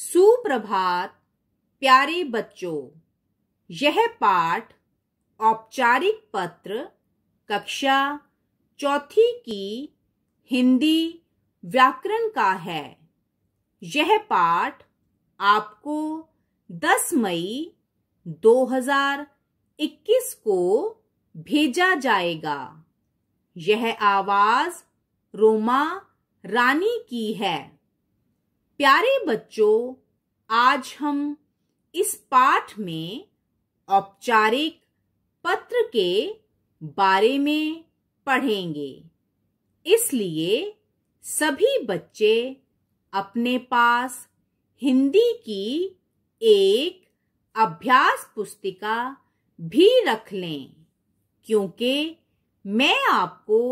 सुप्रभात प्यारे बच्चों यह पाठ औपचारिक पत्र कक्षा चौथी की हिंदी व्याकरण का है यह पाठ आपको 10 मई 2021 को भेजा जाएगा यह आवाज रोमा रानी की है प्यारे बच्चों आज हम इस पाठ में औपचारिक पत्र के बारे में पढ़ेंगे इसलिए सभी बच्चे अपने पास हिंदी की एक अभ्यास पुस्तिका भी रख लें क्योंकि मैं आपको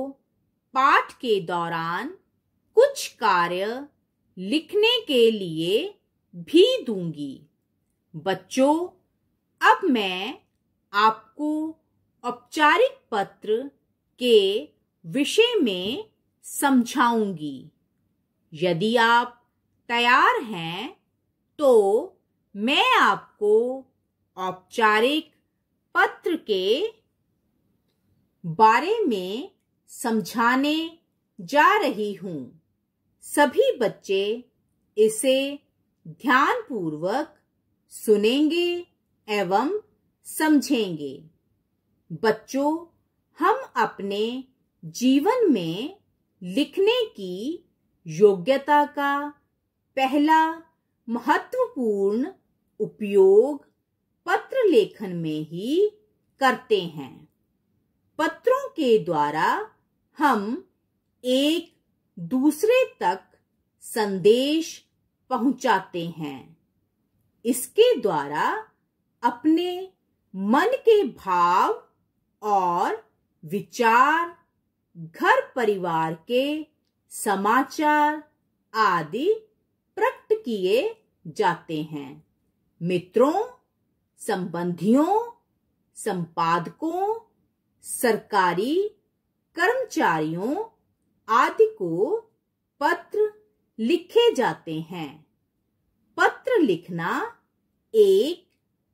पाठ के दौरान कुछ कार्य लिखने के लिए भी दूंगी बच्चों अब मैं आपको औपचारिक पत्र के विषय में समझाऊंगी यदि आप तैयार हैं तो मैं आपको औपचारिक पत्र के बारे में समझाने जा रही हूँ सभी बच्चे इसे ध्यानपूर्वक सुनेंगे एवं समझेंगे बच्चों हम अपने जीवन में लिखने की योग्यता का पहला महत्वपूर्ण उपयोग पत्र लेखन में ही करते हैं पत्रों के द्वारा हम एक दूसरे तक संदेश पहुंचाते हैं इसके द्वारा अपने मन के भाव और विचार घर परिवार के समाचार आदि प्रकट किए जाते हैं मित्रों संबंधियों संपादकों सरकारी कर्मचारियों आदि को पत्र लिखे जाते हैं पत्र लिखना एक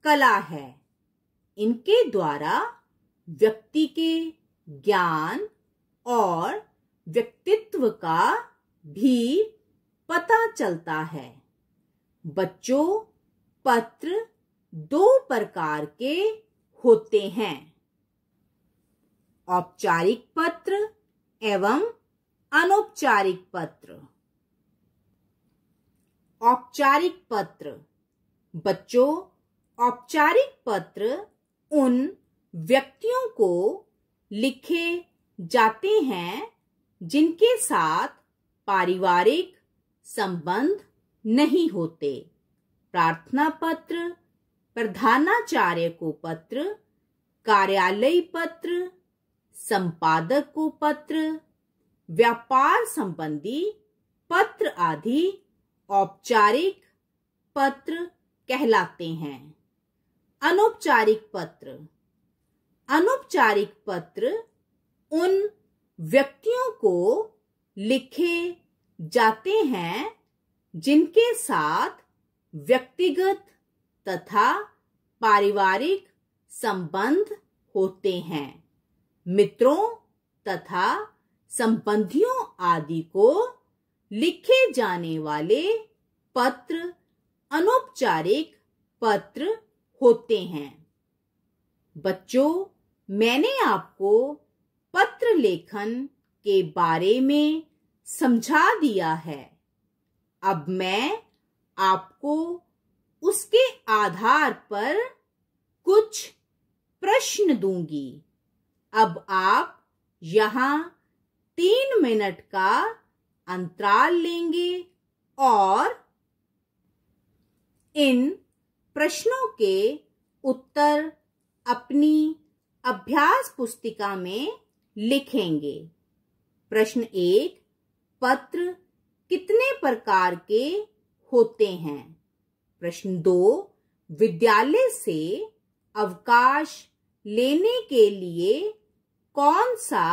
कला है इनके द्वारा व्यक्ति के ज्ञान और व्यक्तित्व का भी पता चलता है बच्चों पत्र दो प्रकार के होते हैं औपचारिक पत्र एवं अनौपचारिक पत्र औपचारिक पत्र बच्चों औपचारिक पत्र उन व्यक्तियों को लिखे जाते हैं जिनके साथ पारिवारिक संबंध नहीं होते प्रार्थना पत्र प्रधानाचार्य को पत्र कार्यालय पत्र संपादक को पत्र व्यापार संबंधी पत्र आदि औपचारिक पत्र कहलाते हैं अनौपचारिक पत्र अनौपचारिक पत्र उन व्यक्तियों को लिखे जाते हैं जिनके साथ व्यक्तिगत तथा पारिवारिक संबंध होते हैं मित्रों तथा संबंधियों आदि को लिखे जाने वाले पत्र अनौपचारिक पत्र होते हैं बच्चों मैंने आपको पत्र लेखन के बारे में समझा दिया है अब मैं आपको उसके आधार पर कुछ प्रश्न दूंगी अब आप यहाँ तीन मिनट का अंतराल लेंगे और इन प्रश्नों के उत्तर अपनी अभ्यास पुस्तिका में लिखेंगे प्रश्न एक पत्र कितने प्रकार के होते हैं प्रश्न दो विद्यालय से अवकाश लेने के लिए कौन सा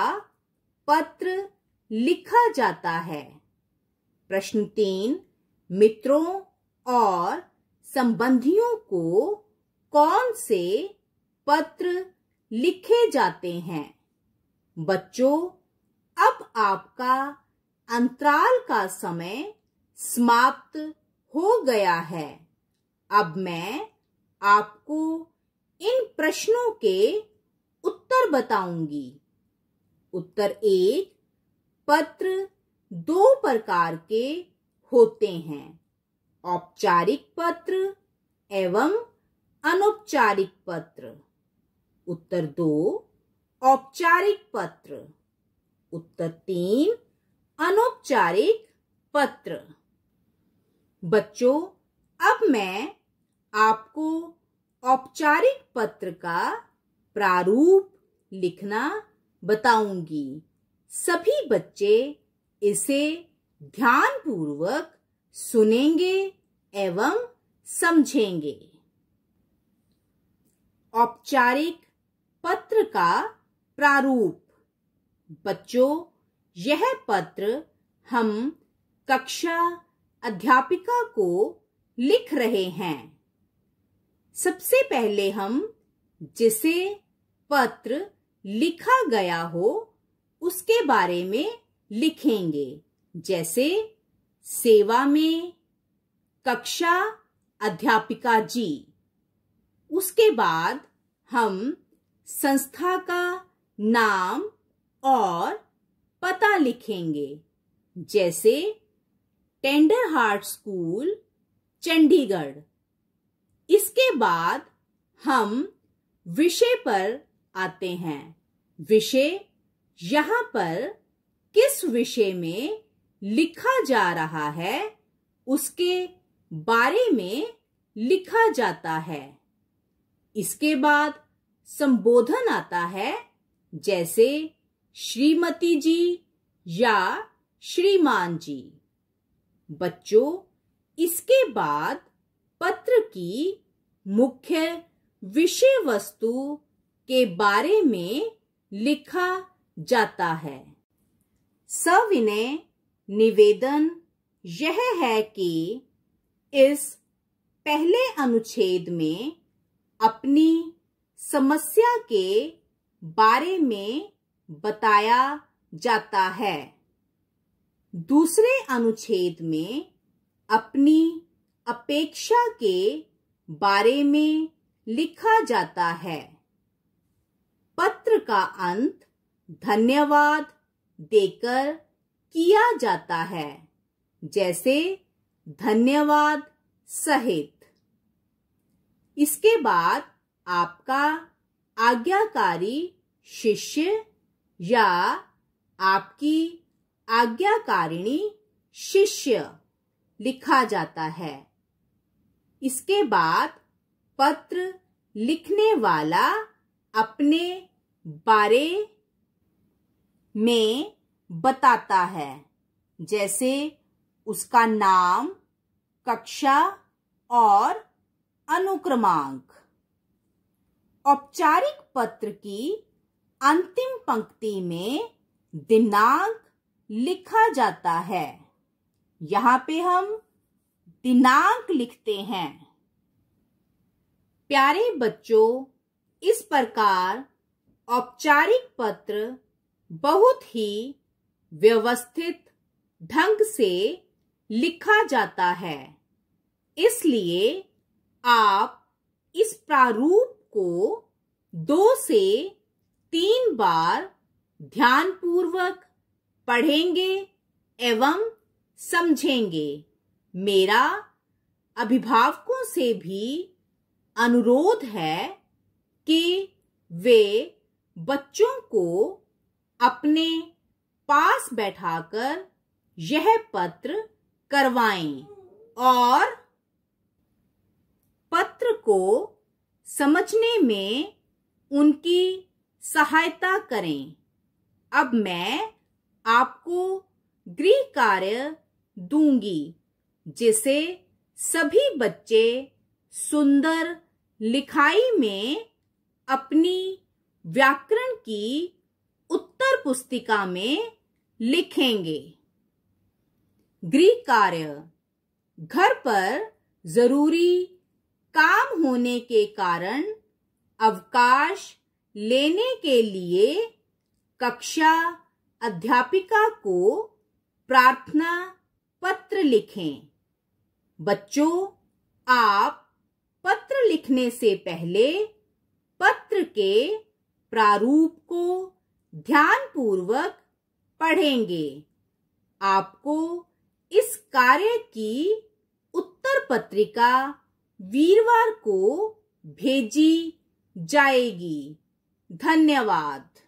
पत्र लिखा जाता है प्रश्न तीन मित्रों और संबंधियों को कौन से पत्र लिखे जाते हैं बच्चों अब आपका अंतराल का समय समाप्त हो गया है अब मैं आपको इन प्रश्नों के उत्तर बताऊंगी उत्तर एक पत्र दो प्रकार के होते हैं औपचारिक पत्र एवं अनौपचारिक पत्र उत्तर दो औपचारिक पत्र उत्तर तीन अनौपचारिक पत्र बच्चों अब मैं आपको औपचारिक पत्र का प्रारूप लिखना बताऊंगी सभी बच्चे इसे ध्यानपूर्वक सुनेंगे एवं समझेंगे औपचारिक पत्र का प्रारूप बच्चों यह पत्र हम कक्षा अध्यापिका को लिख रहे हैं सबसे पहले हम जिसे पत्र लिखा गया हो उसके बारे में लिखेंगे जैसे सेवा में कक्षा अध्यापिका जी उसके बाद हम संस्था का नाम और पता लिखेंगे जैसे टेंडर हार्ट स्कूल चंडीगढ़ इसके बाद हम विषय पर आते हैं विषय यहाँ पर किस विषय में लिखा जा रहा है उसके बारे में लिखा जाता है इसके बाद संबोधन आता है जैसे श्रीमती जी या श्रीमान जी बच्चों इसके बाद पत्र की मुख्य विषय वस्तु के बारे में लिखा जाता है सविनय निवेदन यह है कि इस पहले अनुच्छेद में अपनी समस्या के बारे में बताया जाता है दूसरे अनुच्छेद में अपनी अपेक्षा के बारे में लिखा जाता है पत्र का अंत धन्यवाद देकर किया जाता है जैसे धन्यवाद सहित इसके बाद आपका आज्ञाकारी शिष्य या आपकी आज्ञाकारिणी शिष्य लिखा जाता है इसके बाद पत्र लिखने वाला अपने बारे में बताता है जैसे उसका नाम कक्षा और अनुक्रमांक औपचारिक पत्र की अंतिम पंक्ति में दिनांक लिखा जाता है यहाँ पे हम दिनांक लिखते हैं प्यारे बच्चों इस प्रकार औपचारिक पत्र बहुत ही व्यवस्थित ढंग से लिखा जाता है इसलिए आप इस प्रारूप को दो से तीन बार ध्यानपूर्वक पढ़ेंगे एवं समझेंगे मेरा अभिभावकों से भी अनुरोध है कि वे बच्चों को अपने पास बैठाकर यह पत्र करवाएं और पत्र को समझने में उनकी सहायता करें अब मैं आपको गृह कार्य दूंगी जिसे सभी बच्चे सुंदर लिखाई में अपनी व्याकरण की उत्तर पुस्तिका में लिखेंगे गृह कार्य घर पर जरूरी काम होने के कारण अवकाश लेने के लिए कक्षा अध्यापिका को प्रार्थना पत्र लिखें बच्चों आप पत्र लिखने से पहले पत्र के प्रारूप को ध्यान पूर्वक पढ़ेंगे आपको इस कार्य की उत्तर पत्रिका वीरवार को भेजी जाएगी धन्यवाद